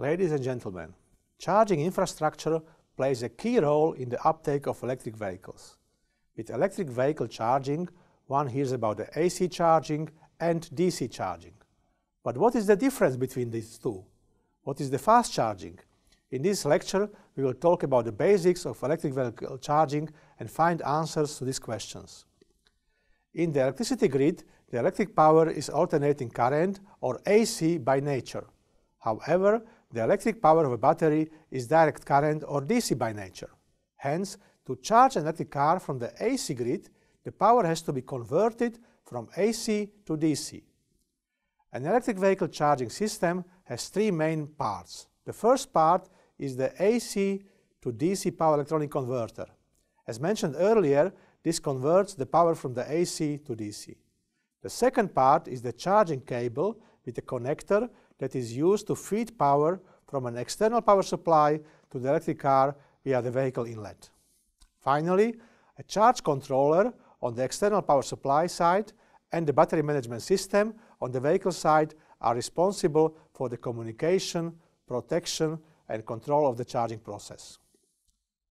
Ladies and gentlemen, charging infrastructure plays a key role in the uptake of electric vehicles. With electric vehicle charging, one hears about the AC charging and DC charging. But what is the difference between these two? What is the fast charging? In this lecture, we will talk about the basics of electric vehicle charging and find answers to these questions. In the electricity grid, the electric power is alternating current, or AC, by nature. However, the electric power of a battery is direct current or DC by nature. Hence, to charge an electric car from the AC grid, the power has to be converted from AC to DC. An electric vehicle charging system has three main parts. The first part is the AC to DC power electronic converter. As mentioned earlier, this converts the power from the AC to DC. The second part is the charging cable with a connector that is used to feed power from an external power supply to the electric car via the vehicle inlet. Finally, a charge controller on the external power supply side and the battery management system on the vehicle side are responsible for the communication, protection and control of the charging process.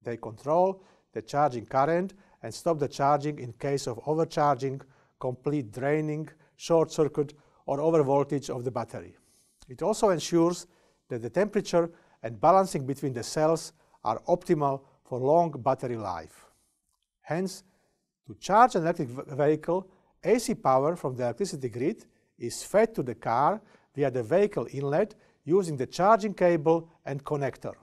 They control the charging current and stop the charging in case of overcharging, complete draining, short circuit or overvoltage of the battery. It also ensures that the temperature and balancing between the cells are optimal for long battery life. Hence, to charge an electric vehicle, AC power from the electricity grid is fed to the car via the vehicle inlet using the charging cable and connector.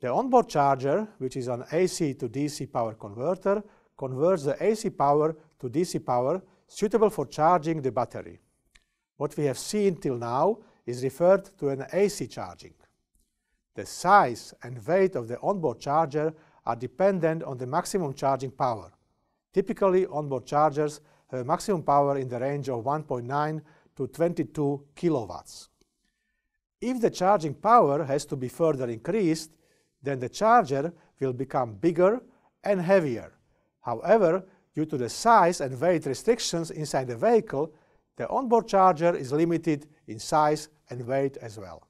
The onboard charger, which is an AC to DC power converter, converts the AC power to DC power suitable for charging the battery. What we have seen till now is referred to an AC charging. The size and weight of the onboard charger are dependent on the maximum charging power. Typically, onboard chargers have maximum power in the range of 1.9 to 22 kilowatts. If the charging power has to be further increased, then the charger will become bigger and heavier. However, due to the size and weight restrictions inside the vehicle, the onboard charger is limited in size and weight as well.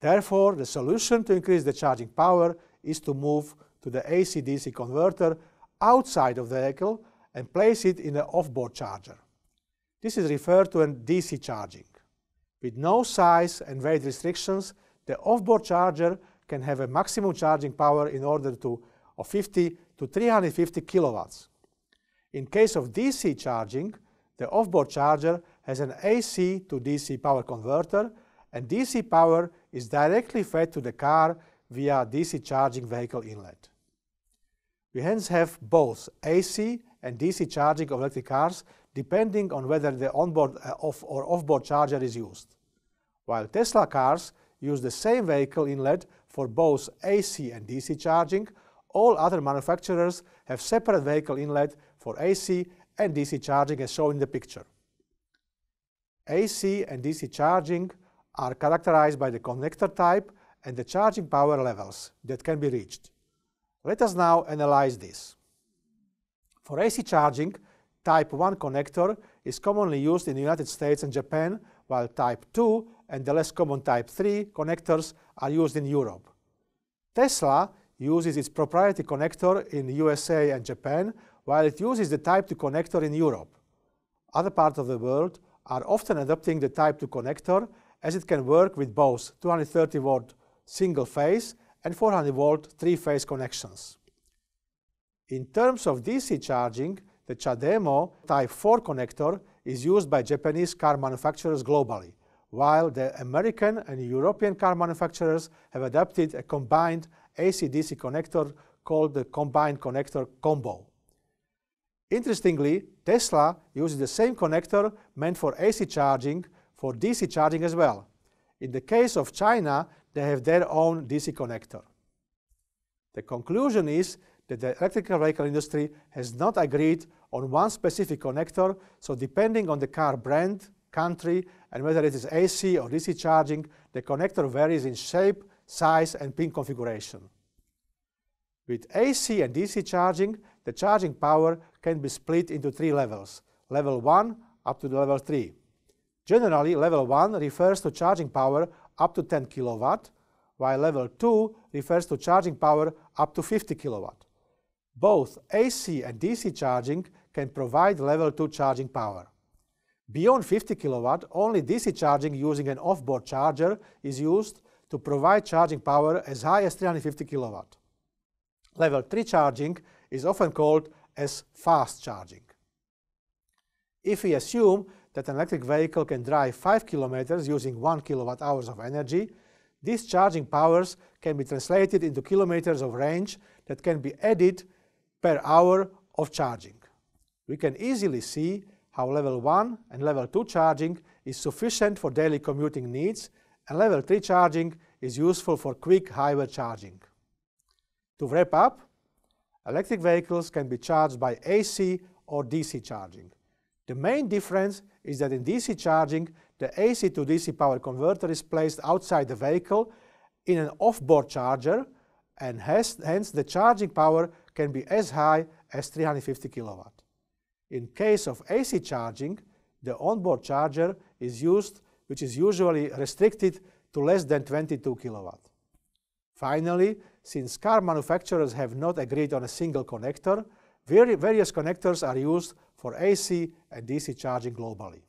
Therefore, the solution to increase the charging power is to move to the AC-DC converter outside of the vehicle and place it in an offboard charger. This is referred to as DC charging. With no size and weight restrictions, the offboard charger can have a maximum charging power in order to of 50 to 350 kilowatts. In case of DC charging, the off-board charger has an AC to DC power converter, and DC power is directly fed to the car via DC charging vehicle inlet. We hence have both AC and DC charging of electric cars depending on whether the onboard or uh, off or offboard charger is used, while Tesla cars use the same vehicle inlet for both AC and DC charging, all other manufacturers have separate vehicle inlet for AC and DC charging as shown in the picture. AC and DC charging are characterized by the connector type and the charging power levels that can be reached. Let us now analyze this. For AC charging, type 1 connector is commonly used in the United States and Japan, while type 2 and the less common type 3 connectors are used in Europe. Tesla uses its proprietary connector in USA and Japan, while it uses the Type-2 connector in Europe. Other parts of the world are often adopting the Type-2 connector as it can work with both 230-volt single-phase and 400-volt three-phase connections. In terms of DC charging, the CHAdeMO Type 4 connector is used by Japanese car manufacturers globally, while the American and European car manufacturers have adopted a combined AC-DC connector called the Combined Connector Combo. Interestingly, Tesla uses the same connector meant for AC charging for DC charging as well. In the case of China, they have their own DC connector. The conclusion is that the electrical vehicle industry has not agreed on one specific connector, so depending on the car brand, country, and whether it is AC or DC charging, the connector varies in shape, size, and pin configuration. With AC and DC charging, the charging power can be split into three levels, level 1 up to the level 3. Generally, level 1 refers to charging power up to 10 kilowatt, while level 2 refers to charging power up to 50 kilowatt. Both AC and DC charging can provide level 2 charging power. Beyond 50 kilowatt, only DC charging using an off-board charger is used to provide charging power as high as 350 kilowatt. Level 3 charging is often called as fast charging. If we assume that an electric vehicle can drive 5 kilometers using 1 kilowatt hours of energy, these charging powers can be translated into kilometers of range that can be added per hour of charging. We can easily see how level 1 and level 2 charging is sufficient for daily commuting needs and level 3 charging is useful for quick highway charging. To wrap up, Electric vehicles can be charged by AC or DC charging. The main difference is that in DC charging, the AC to DC power converter is placed outside the vehicle in an off-board charger, and has, hence the charging power can be as high as 350 kW. In case of AC charging, the onboard charger is used, which is usually restricted to less than 22 kW. Finally, since car manufacturers have not agreed on a single connector, various connectors are used for AC and DC charging globally.